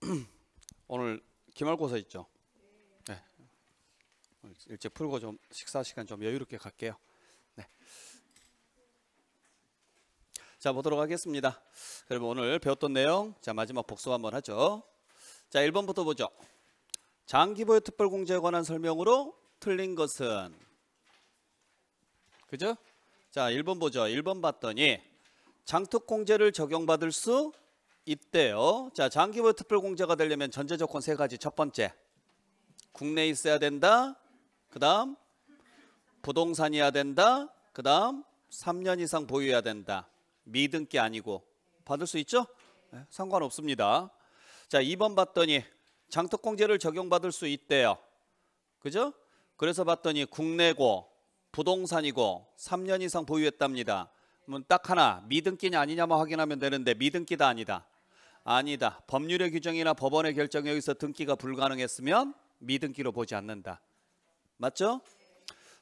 오늘 기말고사 있죠? 네. 일찍 풀고 좀 식사 시간 좀 여유롭게 갈게요. 네. 자 보도록 하겠습니다. 그러면 오늘 배웠던 내용 자 마지막 복습 한번 하죠. 자 1번부터 보죠. 장기보유 특별공제에 관한 설명으로 틀린 것은 그죠? 자 1번 보죠. 1번 봤더니 장특공제를 적용받을 수 있대요. 자, 장기부 특별공제가 되려면 전제조건 세 가지. 첫 번째, 국내에 있어야 된다. 그 다음, 부동산이어야 된다. 그 다음, 3년 이상 보유해야 된다. 미등기 아니고. 받을 수 있죠? 네, 상관없습니다. 자, 2번 봤더니 장특공제를 적용받을 수 있대요. 그죠? 그래서 봤더니 국내고 부동산이고 3년 이상 보유했답니다. 딱 하나 미등기냐 아니냐만 확인하면 되는데 미등기다 아니다. 아니다. 법률의 규정이나 법원의 결정에 의해서 등기가 불가능했으면 미등기로 보지 않는다. 맞죠?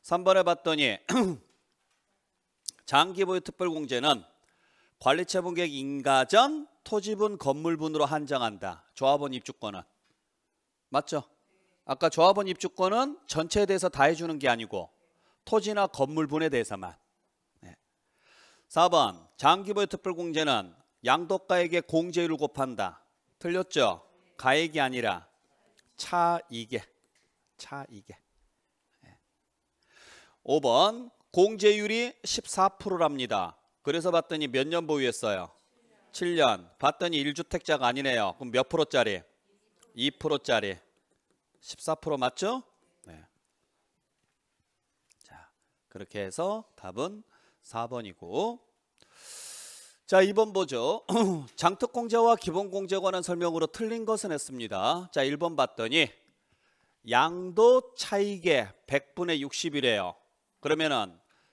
3번에 봤더니 장기보유 특별공제는 관리처분객 인가전 토지분 건물분으로 한정한다. 조합원 입주권은 맞죠? 아까 조합원 입주권은 전체에 대해서 다 해주는 게 아니고 토지나 건물분에 대해서만. 4번 장기보유 특별공제는 양도가액의 공제율을 곱한다. 틀렸죠? 가액이 아니라 차이계. 차이계. 5번 공제율이 14%랍니다. 그래서 봤더니 몇 년 보유했어요? 7년. 봤더니 1주택자가 아니네요. 그럼 몇 프로짜리? 2%짜리. 14% 맞죠? 네. 자, 그렇게 해서 답은 4번이고 자, 2번 보죠. 장특공제와 기본공제에 관한 설명으로 틀린 것은 했습니다. 자, 1번 봤더니 양도 차익의 100분의 60이래요. 그러면은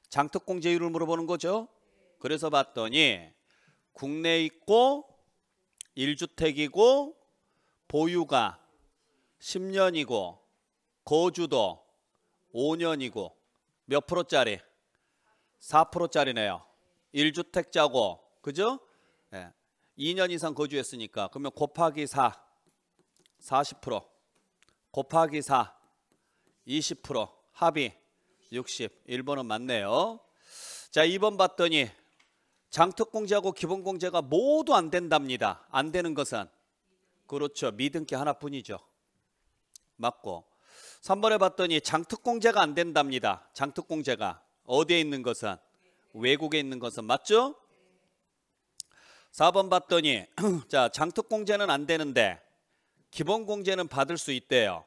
장특공제율을 물어보는 거죠. 그래서 봤더니 국내 있고 1주택이고 보유가 10년이고 거주도 5년이고 몇 프로짜리? 4%짜리네요. 1주택자고 그죠? 예. 2년 이상 거주했으니까 그러면 곱하기 4 40% 곱하기 4 20% 합이 60 1번은 맞네요 자 2번 봤더니 장특공제하고 기본공제가 모두 안 된답니다 안 되는 것은 그렇죠 믿은 게 하나뿐이죠 맞고 3번에 봤더니 장특공제가 안 된답니다 장특공제가 어디에 있는 것은 외국에 있는 것은 맞죠 4번 봤더니 자 장특 공제는 안 되는데 기본 공제는 받을 수 있대요.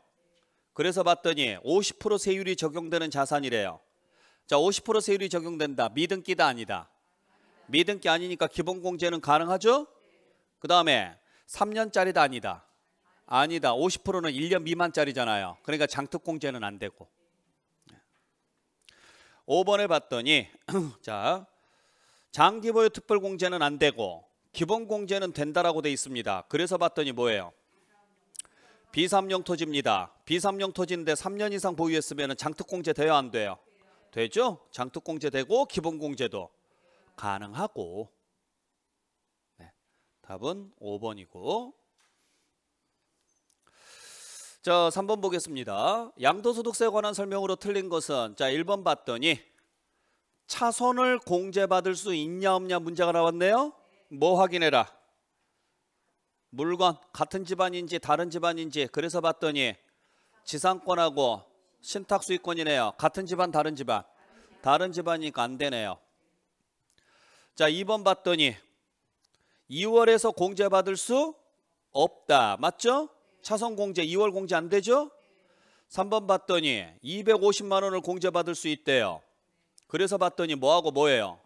그래서 봤더니 50% 세율이 적용되는 자산이래요. 자, 50% 세율이 적용된다. 미등기다 아니다. 미등기 아니니까 기본 공제는 가능하죠? 그 다음에 3년짜리다 아니다. 아니다. 50%는 1년 미만짜리잖아요. 그러니까 장특 공제는 안 되고. 5번에 봤더니 자 장기보유 특별 공제는 안 되고 기본 공제는 된다라고 돼 있습니다. 그래서 봤더니 뭐예요? 비삼령 토지입니다. 비삼령 토지인데 3년 이상 보유했으면 장특 공제 돼요 안 돼요? 되죠? 장특 공제 되고 기본 공제도 가능하고 네, 답은 5번이고 자 3번 보겠습니다. 양도소득세에 관한 설명으로 틀린 것은 자 1번 봤더니 차선을 공제받을 수 있냐 없냐 문제가 나왔네요. 뭐 확인해라. 물건 같은 집안인지 다른 집안인지 그래서 봤더니 지상권하고 신탁 수익권이네요. 같은 집안 다른 집안. 다른 집안이니까 안 되네요. 자, 2번 봤더니 2월에서 공제받을 수 없다. 맞죠? 차선 공제 2월 공제 안 되죠? 3번 봤더니 250만 원을 공제받을 수 있대요. 그래서 봤더니 뭐하고 뭐예요?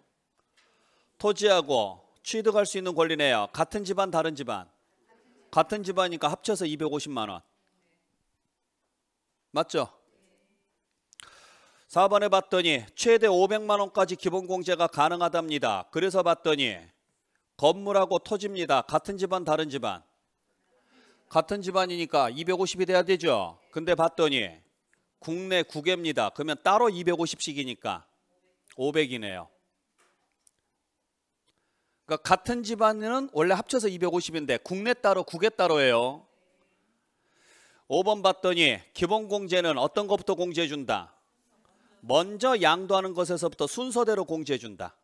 토지하고 취득할 수 있는 권리네요. 같은 집안 다른 집안. 같은 집안이니까 합쳐서 250만 원. 맞죠? 4번에 봤더니 최대 500만 원까지 기본 공제가 가능하답니다. 그래서 봤더니 건물하고 토지입니다. 같은 집안 다른 집안. 같은 집안이니까 250이 돼야 되죠. 근데 봤더니 국내 국외입니다. 그러면 따로 250씩이니까 500이네요. 그러니까 같은 집안은 원래 합쳐서 250인데 국내 따로 국외 따로예요. 5번 봤더니 기본 공제는 어떤 것부터 공제해 준다. 먼저 양도하는 것에서부터 순서대로 공제해 준다.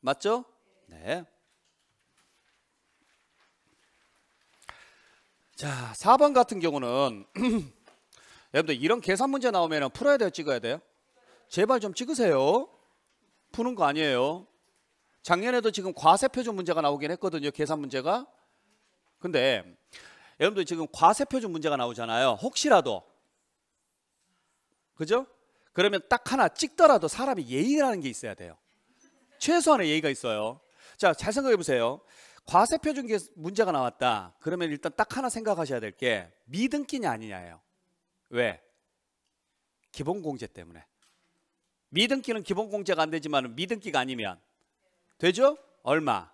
맞죠? 네. 자, 4번 같은 경우는 여러분들 이런 계산 문제 나오면 풀어야 돼요, 찍어야 돼요? 제발 좀 찍으세요. 푸는 거 아니에요. 작년에도 지금 과세표준 문제가 나오긴 했거든요. 계산 문제가. 근데 여러분들 지금 과세표준 문제가 나오잖아요. 혹시라도 그죠? 그러면 딱 하나 찍더라도 사람이 예의라는 게 있어야 돼요. 최소한의 예의가 있어요. 자, 잘 생각해 보세요. 과세표준 문제가 나왔다. 그러면 일단 딱 하나 생각하셔야 될 게 미등기냐 아니냐예요. 왜? 기본공제 때문에. 미등기는 기본공제가 안 되지만 미등기가 아니면 되죠? 얼마?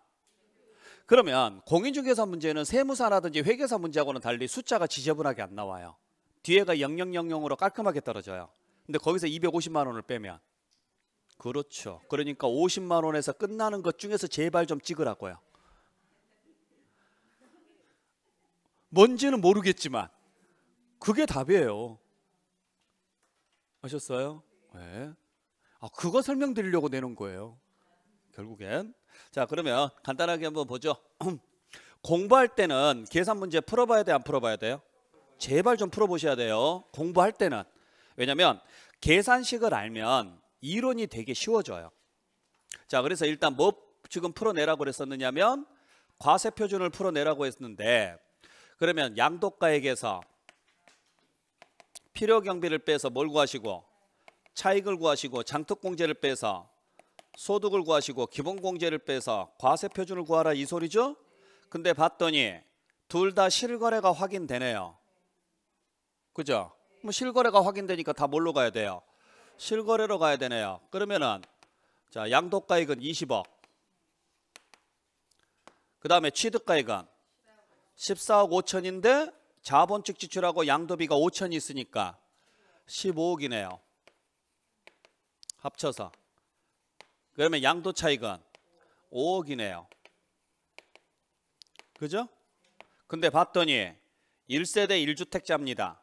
그러면 공인중개사 문제는 세무사라든지 회계사 문제하고는 달리 숫자가 지저분하게 안 나와요. 뒤에가 0000으로 깔끔하게 떨어져요. 근데 거기서 250만 원을 빼면 그렇죠. 그러니까 50만 원에서 끝나는 것 중에서 제발 좀 찍으라고요. 뭔지는 모르겠지만 그게 답이에요. 아셨어요? 네. 아, 그거 설명드리려고 내는 거예요. 결국엔 자 그러면 간단하게 한번 보죠. 공부할 때는 계산 문제 풀어봐야 돼안 풀어봐야 돼요? 제발 좀 풀어보셔야 돼요. 공부할 때는 왜냐면 계산식을 알면 이론이 되게 쉬워져요. 자 그래서 일단 뭐 지금 풀어내라고 그랬었느냐면 과세 표준을 풀어내라고 했는데 그러면 양도가액에서 필요 경비를 빼서 뭘 구하시고 차익을 구하시고 장특공제를 빼서 소득을 구하시고 기본공제를 빼서 과세 표준을 구하라 이 소리죠? 근데 봤더니 둘 다 실거래가 확인되네요. 그죠? 뭐 실거래가 확인되니까 다 뭘로 가야 돼요? 실거래로 가야 되네요. 그러면은 자 양도가액은 20억. 그 다음에 취득가액은 14억 5천인데 자본측 지출하고 양도비가 5천이 있으니까 15억이네요. 합쳐서 그러면 양도 차익은 5억이네요. 그죠? 근데 봤더니 1세대 1주택자입니다.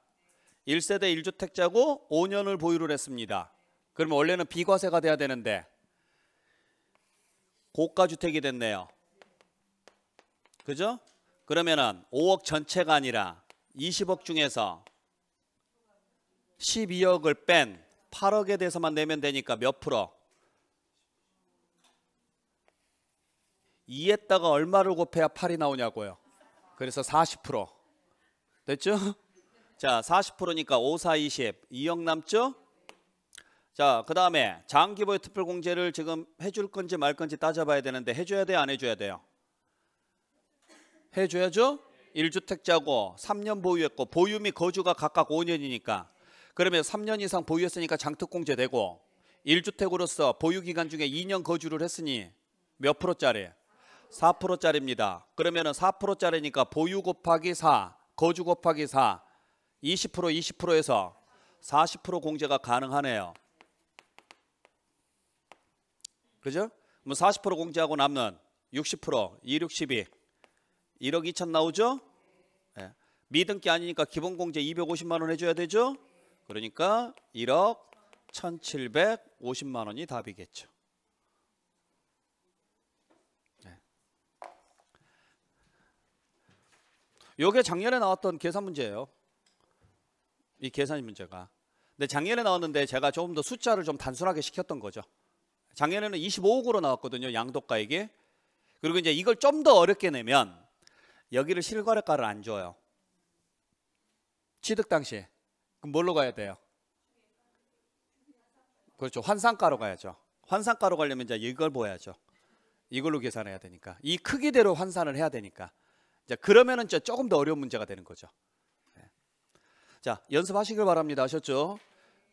1세대 1주택자고 5년을 보유를 했습니다. 그러면 원래는 비과세가 돼야 되는데 고가주택이 됐네요. 그죠? 그러면은 5억 전체가 아니라 20억 중에서 12억을 뺀 8억에 대해서만 내면 되니까 몇 프로? 2에다가 얼마를 곱해야 8이 나오냐고요. 그래서 40% 됐죠? 자 40%니까 5, 4, 20 2억 남죠? 자그 다음에 장기보유 특별공제를 지금 해줄 건지 말 건지 따져봐야 되는데 해줘야 돼요 안 해줘야 돼요? 해줘야죠? 1주택자고 3년 보유했고 보유 및 거주가 각각 5년이니까 그러면 3년 이상 보유했으니까 장특공제 되고 1주택으로서 보유기간 중에 2년 거주를 했으니 몇 프로짜리? 4%짜리입니다. 그러면 은 4%짜리니까 보유 곱하기 4, 거주 곱하기 4, 20% 20%에서 40% 공제가 가능하네요. 그죠? 그럼 40% 공제하고 남는 60% 262 1억 2천 나오죠? 네. 미등기 아니니까 기본 공제 250만 원 해줘야 되죠? 그러니까 1억 1750만 원이 답이겠죠. 요게 작년에 나왔던 계산 문제예요. 이 계산 문제가. 근데 작년에 나왔는데 제가 조금 더 숫자를 좀 단순하게 시켰던 거죠. 작년에는 25억으로 나왔거든요. 양도가액이. 그리고 이제 이걸 좀 더 어렵게 내면 여기를 실거래가를 안 줘요. 취득 당시. 그럼 뭘로 가야 돼요? 그렇죠. 환산가로 가야죠. 환산가로 가려면 이제 이걸 보야죠. 이걸로 계산해야 되니까. 이 크기대로 환산을 해야 되니까. 자, 그러면은 조금 더 어려운 문제가 되는 거죠. 예. 자, 연습하시길 바랍니다. 아셨죠?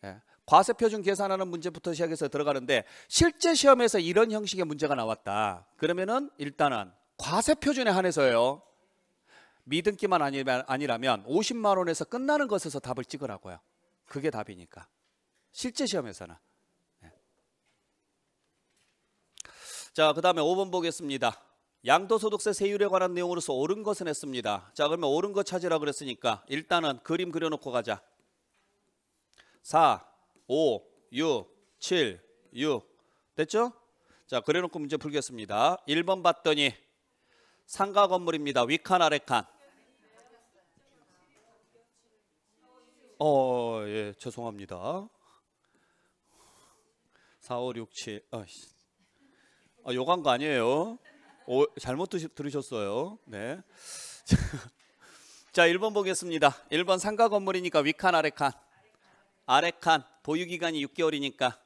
예. 과세표준 계산하는 문제부터 시작해서 들어가는데 실제 시험에서 이런 형식의 문제가 나왔다. 그러면은 일단은 과세표준에 한해서요. 미등기만 아니라면 50만 원에서 끝나는 것에서 답을 찍으라고요. 그게 답이니까. 실제 시험에서는. 예. 자, 그 다음에 5번 보겠습니다. 양도소득세 세율에 관한 내용으로서 옳은 것은 했습니다. 자 그러면 옳은 것 찾으라 그랬으니까 일단은 그림 그려놓고 가자. 4, 5, 6, 7, 6 됐죠? 자 그려놓고 문제 풀겠습니다. 1번 봤더니 상가 건물입니다. 위칸 아래칸 어, 예, 죄송합니다. 4, 5, 6, 7. 아, 요간 거 아니에요. 오, 어, 잘못 들으셨어요. 네. 자, 1번 보겠습니다. 1번 상가 건물이니까 위칸 아래칸. 아래칸 보유 기간이 6개월이니까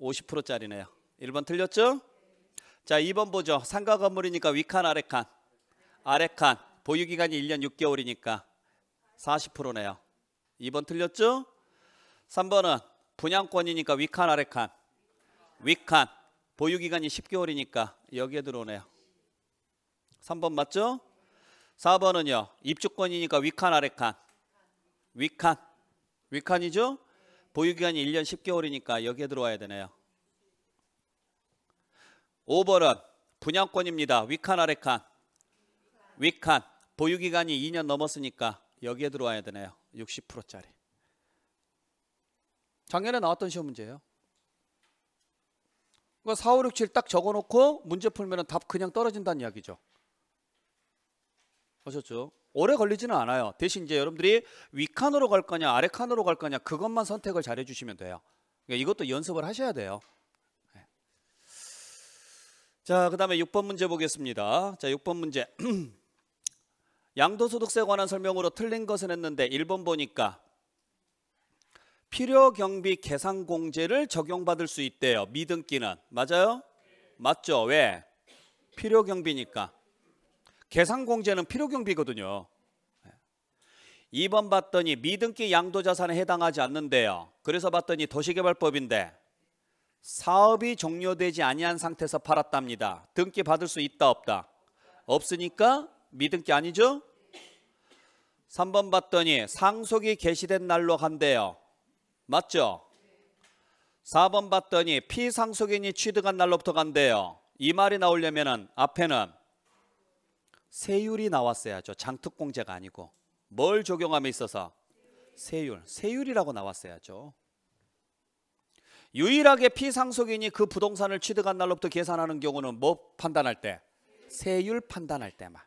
50%짜리네요. 1번 틀렸죠? 자, 2번 보죠. 상가 건물이니까 위칸 아래칸. 아래칸 보유 기간이 1년 6개월이니까 40%네요. 2번 틀렸죠? 3번은 분양권이니까 위칸 아래칸. 위칸 보유 기간이 10개월이니까 여기에 들어오네요. 3번 맞죠? 4번은요. 입주권이니까 위칸 아래칸. 위칸. 위칸이죠? 보유 기간이 1년 10개월이니까 여기에 들어와야 되네요. 5번은 분양권입니다. 위칸 아래칸. 위칸. 보유 기간이 2년 넘었으니까 여기에 들어와야 되네요. 60%짜리. 작년에 나왔던 시험 문제예요. 그러니까 4, 5, 6, 7 딱 적어놓고 문제 풀면 답 그냥 떨어진다는 이야기죠. 아셨죠? 오래 걸리지는 않아요. 대신 이제 여러분들이 위칸으로 갈 거냐 아래 칸으로 갈 거냐 그것만 선택을 잘 해주시면 돼요. 그러니까 이것도 연습을 하셔야 돼요. 네. 자, 그 다음에 6번 문제 보겠습니다. 자, 6번 문제. 양도소득세 관한 설명으로 틀린 것은 했는데 1번 보니까 필요 경비 계산 공제를 적용받을 수 있대요. 미등기는 맞아요? 맞죠? 왜? 필요 경비니까. 계산 공제는 필요 경비거든요. 2번 봤더니 미등기 양도자산에 해당하지 않는데요. 그래서 봤더니 도시개발법인데 사업이 종료되지 아니한 상태에서 팔았답니다. 등기 받을 수 있다 없다? 없으니까 미등기 아니죠? 3번 봤더니 상속이 개시된 날로 한대요. 맞죠? 4번 봤더니 피상속인이 취득한 날로부터 간대요. 이 말이 나오려면 앞에는 세율이 나왔어야죠. 장특공제가 아니고 뭘 적용함에 있어서 세율, 세율이라고 나왔어야죠. 유일하게 피상속인이 그 부동산을 취득한 날로부터 계산하는 경우는 뭐 판단할 때? 세율 판단할 때만.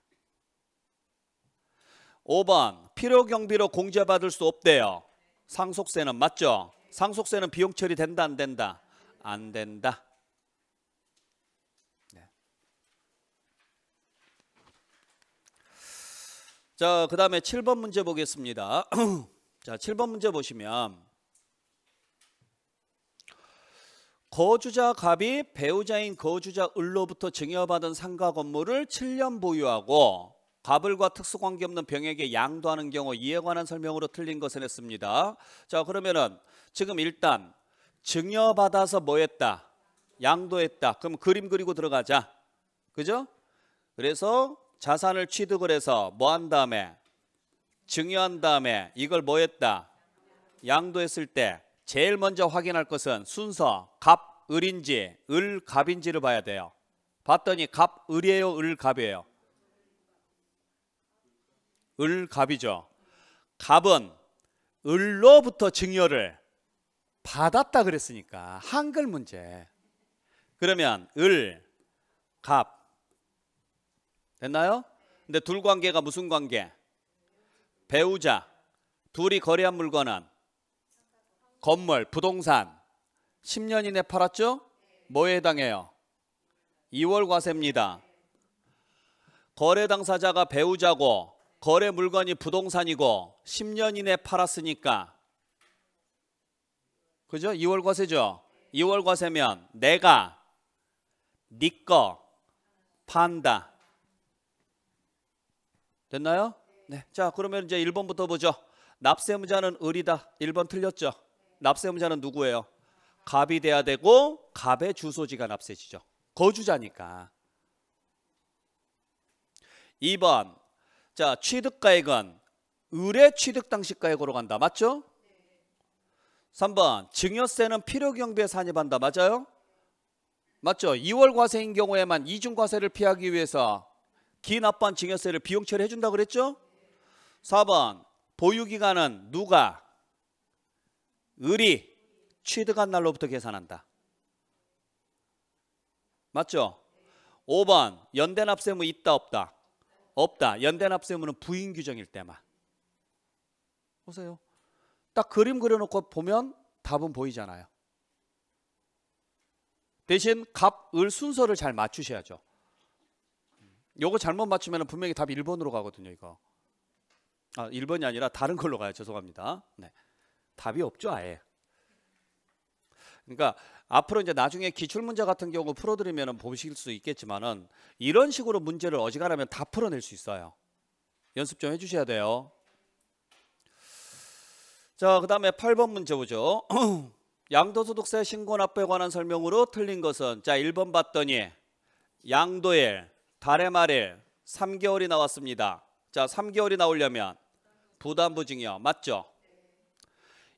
5번 필요경비로 공제받을 수 없대요. 상속세는 맞죠? 상속세는 비용 처리 된다 안 된다? 안 된다. 네. 자, 그다음에 7번 문제 보겠습니다. 자, 7번 문제 보시면 거주자 갑이 배우자인 거주자 을로부터 증여받은 상가 건물을 7년 보유하고 가불과 특수관계 없는 병에게 양도하는 경우 이에 관한 설명으로 틀린 것을 했습니다. 자 그러면은 지금 일단 증여받아서 뭐 했다? 양도했다. 그럼 그림 그리고 들어가자. 그죠? 그래서 자산을 취득을 해서 뭐 한 다음에 증여한 다음에 이걸 뭐 했다? 양도했을 때 제일 먼저 확인할 것은 순서 갑, 을인지 을, 갑인지를 봐야 돼요. 봤더니 갑, 을이에요? 을, 갑이에요? 을갑이죠. 갑은 을로부터 증여를 받았다 그랬으니까 한글 문제. 그러면 을, 갑 됐나요? 근데 둘 관계가 무슨 관계? 배우자 둘이 거래한 물건은 건물, 부동산 10년 이내 팔았죠? 뭐에 해당해요? 2월 과세입니다. 거래 당사자가 배우자고 거래 물건이 부동산이고 10년 이내 팔았으니까 그죠? 2월 과세죠. 2월 과세면 내가 니꺼 네 판다. 됐나요? 네. 자, 그러면 이제 1번부터 보죠. 납세무자는 을이다. 1번 틀렸죠? 납세무자는 누구예요? 갑이 돼야 되고 갑의 주소지가 납세지죠. 거주자니까. 2번 자, 취득가액은 을의 취득 당시가액으로간다 맞죠? 3번 증여세는 필요경비에 산입한다. 맞아요? 맞죠? 2월 과세인 경우에만 이중과세를 피하기 위해서 기납반 증여세를 비용 처리해 준다 그랬죠? 4번 보유기간은 누가 을이 취득한 날로부터 계산한다. 맞죠? 5번 연대납세무 있다 없다. 없다. 연대납 세무는 부인 규정일 때만. 보세요. 딱 그림 그려놓고 보면 답은 보이잖아요. 대신 갑, 을 순서를 잘 맞추셔야죠. 요거 잘못 맞추면 분명히 답 1번으로 가거든요, 이거. 아, 1번이 아니라 다른 걸로 가요. 죄송합니다. 네. 답이 없죠, 아예. 그러니까 앞으로 이제 나중에 기출문제 같은 경우 풀어드리면 보실 수 있겠지만은 이런 식으로 문제를 어지간하면 다 풀어낼 수 있어요. 연습 좀 해주셔야 돼요. 자, 그 다음에 8번 문제 보죠. 양도소득세 신고납부에 관한 설명으로 틀린 것은 자 1번 봤더니 양도일, 달의 말일, 3개월이 나왔습니다. 자 3개월이 나오려면 부담부증여 맞죠?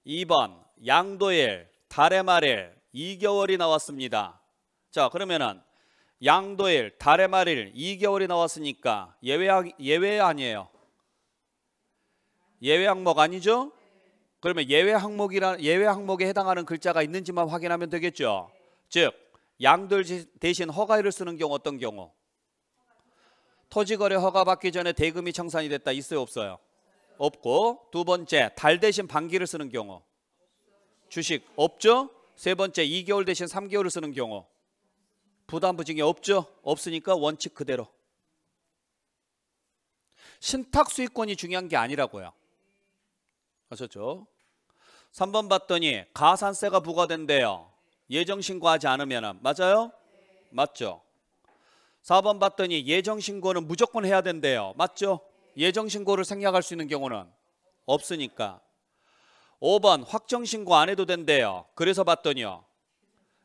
2번 양도일, 달의 말일 2개월이 나왔습니다. 자, 그러면은 양도일, 달의 말일 2개월이 나왔으니까 예외 예외 아니에요. 예외 항목 아니죠? 그러면 예외 항목이라 예외 항목에 해당하는 글자가 있는지만 확인하면 되겠죠. 즉 양도일 대신 허가일을 쓰는 경우 어떤 경우? 토지거래 허가받기 전에 대금이 청산이 됐다 있어요 없어요? 없고 두 번째 달 대신 반기를 쓰는 경우 주식 없죠? 세 번째 2개월 대신 3개월을 쓰는 경우 부담 부증이 없죠? 없으니까 원칙 그대로 신탁 수익권이 중요한 게 아니라고요 아셨죠? 3번 봤더니 가산세가 부과된대요 예정신고하지 않으면 맞아요? 맞죠? 4번 봤더니 예정신고는 무조건 해야 된대요 맞죠? 예정신고를 생략할 수 있는 경우는 없으니까 5번 확정신고 안 해도 된대요. 그래서 봤더니요.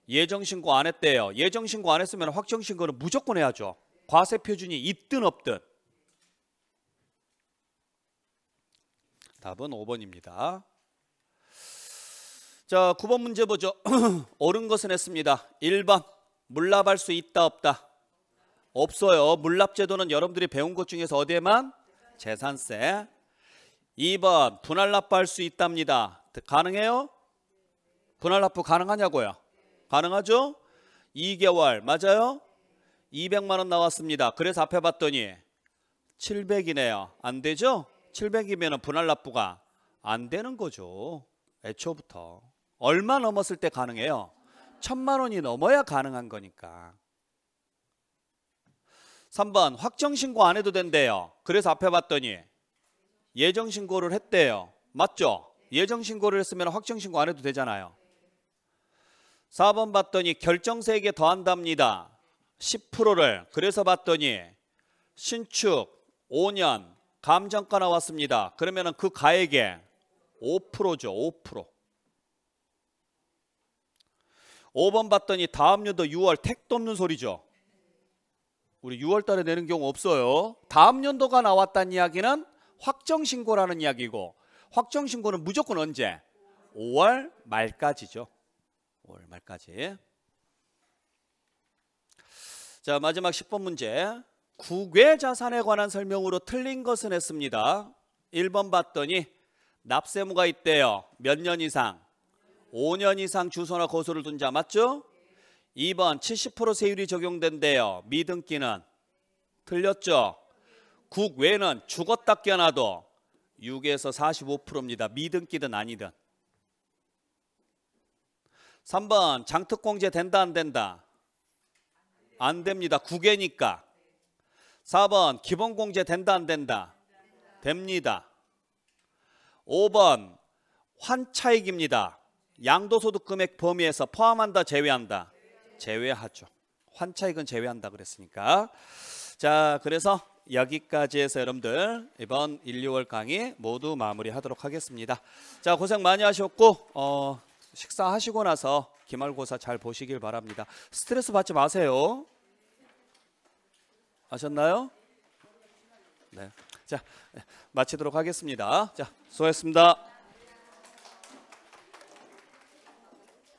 예정신고 안 했대요. 예정신고 안 했으면 확정신고는 무조건 해야죠. 과세 표준이 있든 없든. 답은 5번입니다. 자, 9번 문제 보죠. 옳은 것은 했습니다. 1번 물납할 수 있다 없다. 없어요. 물납제도는 여러분들이 배운 것 중에서 어디에만? 재산세. 2번 분할 납부할 수 있답니다. 가능해요? 분할 납부 가능하냐고요? 가능하죠? 2개월 맞아요? 200만 원 나왔습니다. 그래서 앞에 봤더니 700이네요. 안 되죠? 700이면 분할 납부가 안 되는 거죠. 애초부터. 얼마 넘었을 때 가능해요? 1 천만 원이 넘어야 가능한 거니까. 3번 확정신고 안 해도 된대요. 그래서 앞에 봤더니 예정 신고를 했대요. 맞죠? 예정 신고를 했으면 확정 신고 안 해도 되잖아요. 4번 봤더니 결정세액에 더한답니다. 10%를 그래서 봤더니 신축 5년 감정가 나왔습니다. 그러면그 가액에 5%죠. 5%. 5번 봤더니 다음 년도 6월 택도 없는 소리죠. 우리 6월 달에 내는 경우 없어요. 다음 년도가 나왔다는 이야기는 확정 신고라는 이야기고 확정 신고는 무조건 언제? 5월 말까지죠. 5월 말까지. 자, 마지막 10번 문제. 국외 자산에 관한 설명으로 틀린 것은 했습니다. 1번 봤더니 납세무가 있대요. 몇 년 이상? 5년 이상 주소나 거소를 둔 자 맞죠? 2번 70% 세율이 적용된대요. 미등기는 틀렸죠? 국 외는 죽었다 깨어나도 6에서 45%입니다. 미등기든 아니든. 3번 장특공제 된다 안 된다? 안 됩니다. 국외니까. 4번 기본공제 된다 안 된다? 됩니다. 5번 환차익입니다. 양도소득금액 범위에서 포함한다 제외한다? 제외하죠. 환차익은 제외한다 그랬으니까. 자 그래서 여기까지 해서 여러분들 이번 1, 2월 강의 모두 마무리하도록 하겠습니다. 자 고생 많이 하셨고 어, 식사하시고 나서 기말고사 잘 보시길 바랍니다. 스트레스 받지 마세요. 아셨나요? 네. 자 마치도록 하겠습니다. 자 수고했습니다.